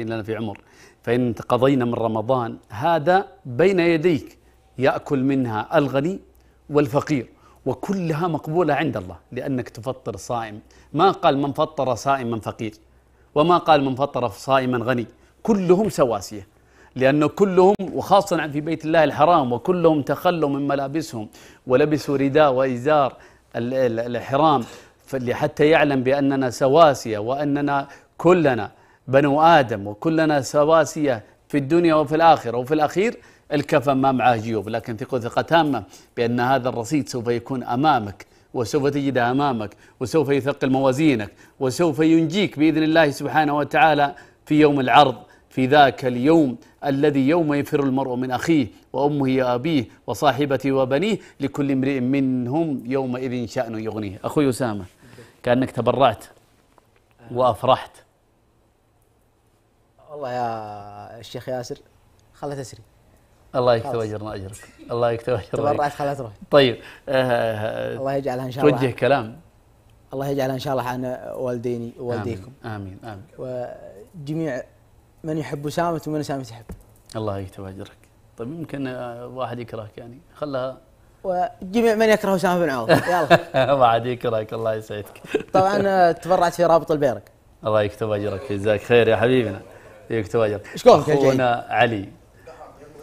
لنا في عمر فإن قضينا من رمضان هذا بين يديك يأكل منها الغني والفقير وكلها مقبولة عند الله لأنك تفطر صائم ما قال من فطر صائما فقير وما قال من فطر صائما غني كلهم سواسية لأن كلهم وخاصة في بيت الله الحرام وكلهم تخلوا من ملابسهم ولبسوا رداء وإزار الحرام حتى يعلم بأننا سواسية وأننا كلنا بنو آدم وكلنا سواسية في الدنيا وفي الآخرة وفي الأخير الكفن ما معه جيوب لكن ثقوا ثقة تامة بأن هذا الرصيد سوف يكون أمامك وسوف تجده أمامك وسوف يثقل موازينك وسوف ينجيك بإذن الله سبحانه وتعالى في يوم العرض في ذاك اليوم الذي يوم يفر المرء من أخيه وأمه وأبيه وصاحبته وبنيه لكل امرئ منهم يومئذ شأن يغنيه أخوي أسامة كأنك تبرعت وأفرحت والله يا الشيخ ياسر خلها تسري الله يكتب اجرنا اجرك الله يكتب اجرك تبرعت خلها تروح طيب آه،, آه،, آه الله يجعلها ان شاء الله توجه كلام الله يجعلها ان شاء الله عن والديني ووالديكم امين امين, آمين. وجميع من يحب اسامه ومن اسامه يحب الله يكتب اجرك طيب يمكن آه، واحد يكرهك يعني خلها وجميع من يكره اسامه بن عوف يلا ما عاد يكرهك الله يسعدك طبعا تبرعت في رابط البيرق الله يكتب اجرك جزاك خير يا حبيبنا يعطيك تواجد اخونا علي